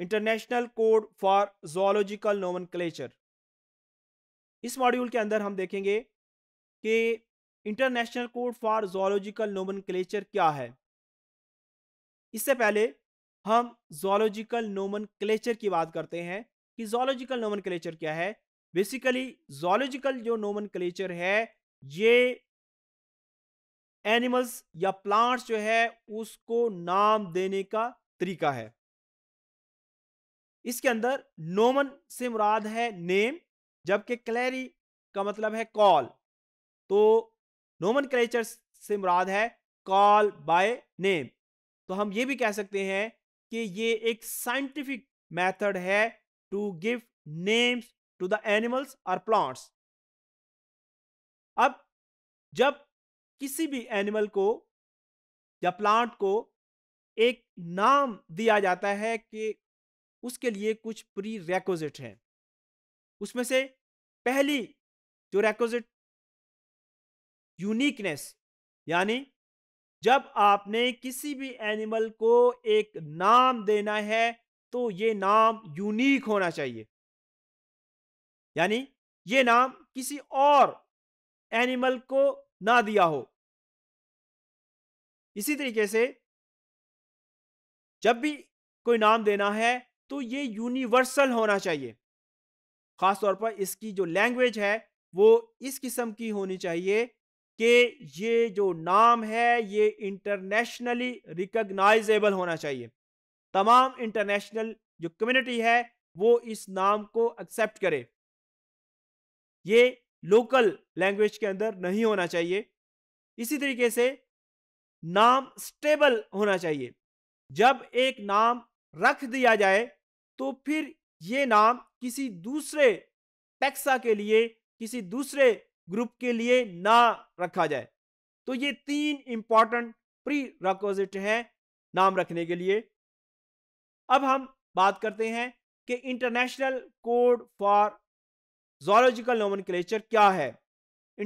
international code for zoological nomenclature इस module के अंदर हम देखेंगे कि international code for zoological nomenclature क्या है इससे पहले हम जोलॉजिकल क्लेचर की बात करते हैं कि जोलॉजिकल क्लेचर क्या है बेसिकली जोलॉजिकल जो क्लेचर है ये एनिमल्स या प्लांट्स जो है उसको नाम देने का तरीका है इसके अंदर नोमन से मुराद है नेम जबकि क्लैरी का मतलब है कॉल तो नोमन क्लेचर से मुराद है कॉल बाय नेम तो हम ये भी कह सकते हैं कि ये एक साइंटिफिक मेथड है to give names to the animals और प्लांट्स अब जब किसी भी एनिमल को या प्लांट को एक नाम दिया जाता है कि उसके लिए कुछ प्री रेकोजिट हैं उसमें से पहली जो रेकोजिट यूनिकनेस यानी जब आपने किसी भी एनिमल को एक नाम देना है तो ये नाम यूनिक होना चाहिए यानी ये नाम किसी और एनिमल को ना दिया हो इसी तरीके से जब भी कोई नाम देना है तो ये यूनिवर्सल होना चाहिए ख़ास तौर पर इसकी जो लैंग्वेज है वो इस किस्म की होनी चाहिए कि ये जो नाम है ये इंटरनेशनली रिकग्नाइजेबल होना चाहिए तमाम इंटरनेशनल जो कम्युनिटी है वो इस नाम को एक्सेप्ट करे ये लोकल लैंग्वेज के अंदर नहीं होना चाहिए इसी तरीके से नाम स्टेबल होना चाहिए जब एक नाम रख दिया जाए तो फिर ये नाम किसी दूसरे टैक्सा के लिए किसी दूसरे ग्रुप के लिए ना रखा जाए तो ये तीन इंपॉर्टेंट प्री रकोजिट हैं नाम रखने के लिए अब हम बात करते हैं कि इंटरनेशनल कोड फॉर जोलॉजिकल नोमन क्या है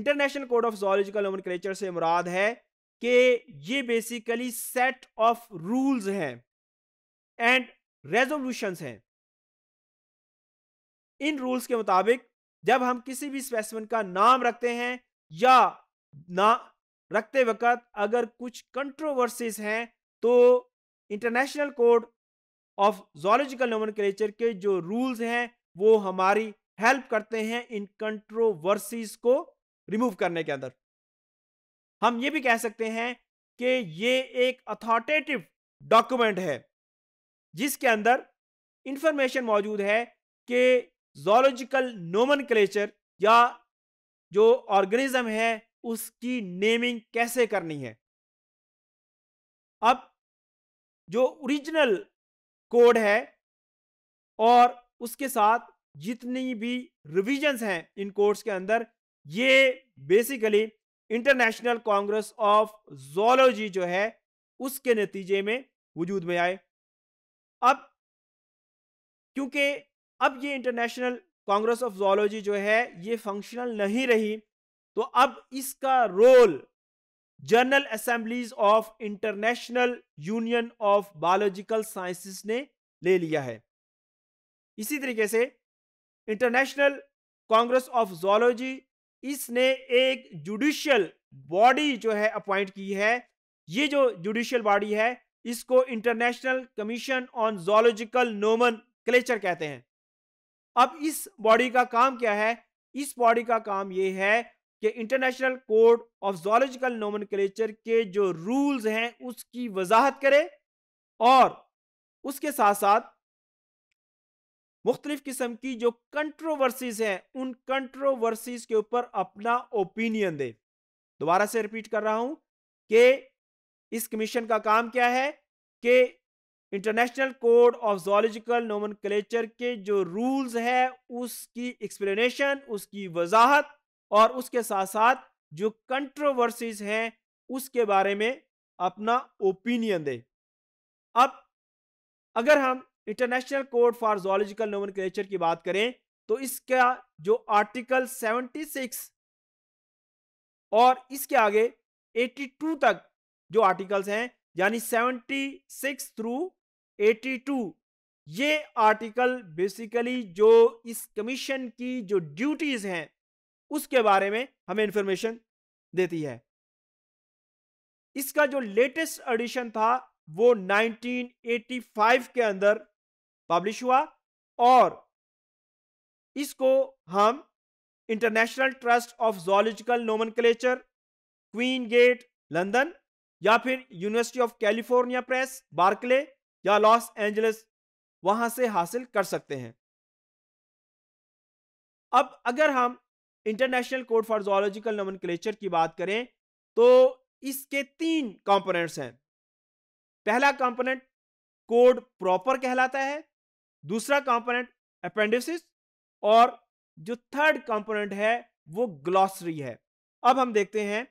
इंटरनेशनल कोड ऑफ जोलॉजिकल नोमन से मुराद है कि ये बेसिकली सेट ऑफ रूल्स हैं एंड रेजोल्यूशंस हैं इन रूल्स के मुताबिक जब हम किसी भी स्पेसिमन का नाम रखते हैं या ना रखते वक्त अगर कुछ कंट्रोवर्सीज हैं तो international code of zoological nomenclature के जो रूल्स हैं वो हमारी हेल्प करते हैं इन कंट्रोवर्सीज को रिमूव करने के अंदर हम ये भी कह सकते हैं कि ये एक अथॉरिटेटिव डॉक्यूमेंट है जिसके अंदर इंफॉर्मेशन मौजूद है कि जोलॉजिकल नोमन या जो ऑर्गेनिज्म है उसकी नेमिंग कैसे करनी है अब जो ओरिजिनल कोड है और उसके साथ जितनी भी रिविजन्स हैं इन कोड्स के अंदर ये basically international congress of zoology जो है उसके नतीजे में वजूद में आए अब क्योंकि अब ये इंटरनेशनल कांग्रेस ऑफ जोलॉजी जो है ये फंक्शनल नहीं रही तो अब इसका role general assemblies of international union of biological sciences ने ले लिया है इसी तरीके से इंटरनेशनल कांग्रेस ऑफ जोलॉजी इसने एक जुडिशियल बॉडी जो है अपॉइंट की है ये जो जुडिशियल बॉडी है इसको international commission on zoological nomenclature कहते हैं अब इस बॉडी का काम क्या है इस बॉडी का काम यह है कि इंटरनेशनल कोड ऑफ जोलॉजिकल नोमन के जो रूल्स हैं उसकी वजाहत करे और उसके साथ साथ मुख्तलिफ किस्म की जो कंट्रोवर्सीज हैं उन कंट्रोवर्सीज के ऊपर अपना ओपिनियन दे दोबारा से रिपीट कर रहा हूं कि इस कमीशन का काम क्या है कि इंटरनेशनल कोड ऑफ जोलॉजिकल नोमन के जो रूल्स है उसकी एक्सप्लेनेशन उसकी वजाहत और उसके साथ साथ जो कंट्रोवर्सीज हैं उसके बारे में अपना ओपिनियन दे अब अगर हम इंटरनेशनल कोड फॉर जोलॉजिकल नोमन की बात करें तो इसका जो आर्टिकल 76 और इसके आगे 82 तक जो आर्टिकल्स हैं यानी 76 थ्रू 82 ये आर्टिकल बेसिकली जो इस कमीशन की जो ड्यूटीज हैं उसके बारे में हमें इंफॉर्मेशन देती है इसका जो लेटेस्ट एडिशन था वो 1985 के अंदर पब्लिश हुआ और इसको हम international trust of zoological nomenclature queen gate London या फिर university of California press Berkeley या लॉस एंजलिस वहां से हासिल कर सकते हैं अब अगर हम इंटरनेशनल कोड फॉर जोलॉजिकल नमन की बात करें तो इसके तीन कंपोनेंट्स हैं पहला कंपोनेंट कोड प्रॉपर कहलाता है दूसरा कंपोनेंट अपेंडिसिस और जो थर्ड कंपोनेंट है वो ग्लॉसरी है अब हम देखते हैं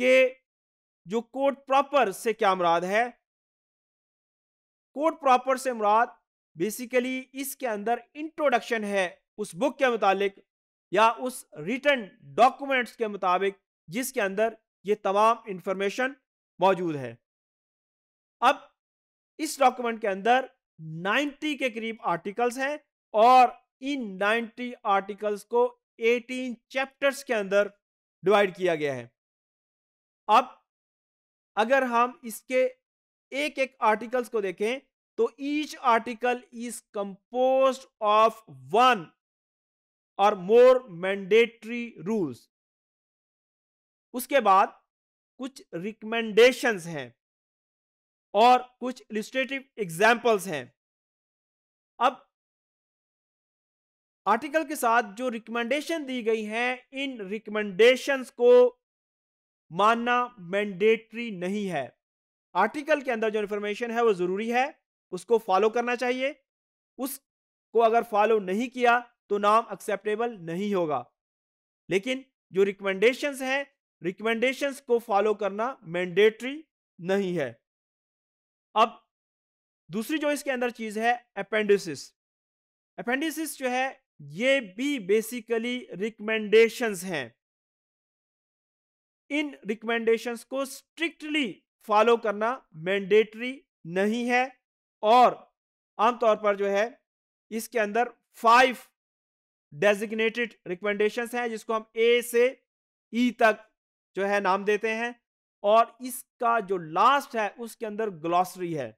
कि जो कोर्ट प्रॉपर से क्या मुराद है कोर्ट प्रॉपर से मुराद बेसिकली इसके अंदर इंट्रोडक्शन है उस बुक के मुतालिक या उस रिटर्न डॉक्यूमेंट्स के मुताबिक जिसके अंदर ये तमाम इंफॉर्मेशन मौजूद है अब इस डॉक्यूमेंट के अंदर 90 के करीब आर्टिकल्स हैं और इन 90 आर्टिकल्स को 18 चैप्टर्स के अंदर डिवाइड किया गया है अब अगर हम इसके एक एक आर्टिकल्स को देखें तो each article is compose of one और मोर मैंडेटरी रूल्स उसके बाद कुछ रिकमेंडेशंस हैं और कुछ इलिस्ट्रेटिव एग्जाम्पल्स हैं अब आर्टिकल के साथ जो रिकमेंडेशन दी गई हैं इन रिकमेंडेशंस को मानना मैंडेटरी नहीं है आर्टिकल के अंदर जो इन्फॉर्मेशन है वो ज़रूरी है उसको फॉलो करना चाहिए उसको अगर फॉलो नहीं किया तो नाम एक्सेप्टेबल नहीं होगा लेकिन जो रिकमेंडेशंस हैं रिकमेंडेशंस को फॉलो करना मैंडेटरी नहीं है अब दूसरी जो इसके अंदर चीज़ है अपेंडिसिस अपेंडिसिस जो है ये भी बेसिकली रिकमेंडेशंस हैं इन रिकमेंडेशंस को स्ट्रिक्टली फॉलो करना मैंडेटरी नहीं है और आमतौर पर जो है इसके अंदर फाइव डेजिग्नेटेड रिकमेंडेशंस हैं जिसको हम ए से ई e तक जो है नाम देते हैं और इसका जो लास्ट है उसके अंदर ग्लॉसरी है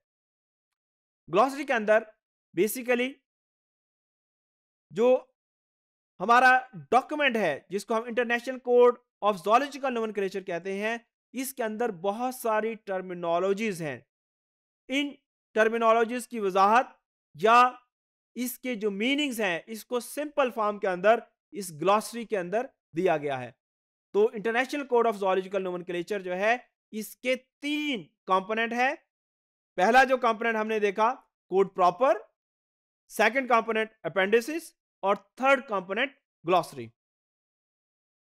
ग्लॉसरी के अंदर बेसिकली जो हमारा डॉक्यूमेंट है जिसको हम international code of zoological nomenclature कहते हैं इसके अंदर बहुत सारी टर्मिनोलॉजीज हैं इन टर्मिनोलॉजीज की वजाहत या इसके जो मीनिंग्स हैं इसको सिंपल फॉर्म के अंदर इस ग्लॉसरी के अंदर दिया गया है तो international code of zoological nomenclature जो है इसके तीन कॉम्पोनेंट है पहला जो कॉम्पोनेंट हमने देखा code proper second component appendix और थर्ड कॉम्पोनेंट ग्लॉसरी